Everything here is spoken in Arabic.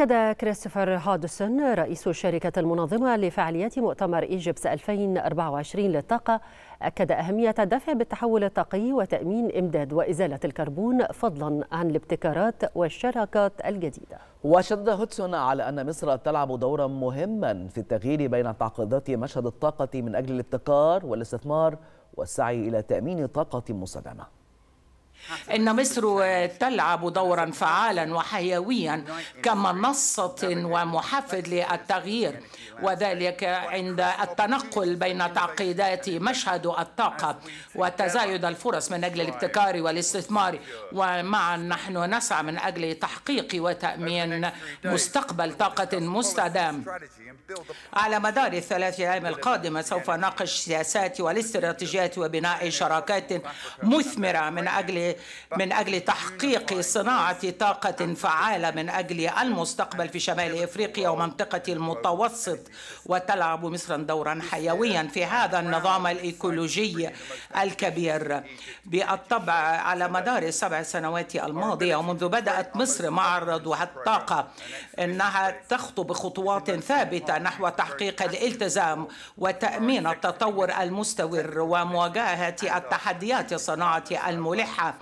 أكد كريستوفر هادسون رئيس الشركة المنظمة لفعاليات مؤتمر إيجيبس 2024 للطاقة أكد أهمية الدفع بالتحول الطاقي وتأمين إمداد وإزالة الكربون فضلا عن الابتكارات والشراكات الجديدة وشد هودسون على أن مصر تلعب دورا مهما في التغيير بين تعقيدات مشهد الطاقة من أجل الابتكار والاستثمار والسعي إلى تأمين طاقة مستدامة إن مصر تلعب دورا فعالا وحيويا كمنصة ومحفز للتغيير وذلك عند التنقل بين تعقيدات مشهد الطاقة وتزايد الفرص من أجل الابتكار والاستثمار ومعا نحن نسعى من أجل تحقيق وتأمين مستقبل طاقة مستدام على مدار الثلاث أيام القادمة سوف ناقش السياسات والاستراتيجيات وبناء شراكات مثمرة من أجل من أجل تحقيق صناعة طاقة فعالة من أجل المستقبل في شمال إفريقيا ومنطقة المتوسط وتلعب مصر دورا حيويا في هذا النظام الإيكولوجي الكبير بالطبع على مدار السبع سنوات الماضية ومنذ بدأت مصر معرض الطاقة أنها تخطو بخطوات ثابتة نحو تحقيق الالتزام وتأمين التطور المستمر ومواجهة التحديات صناعة الملحة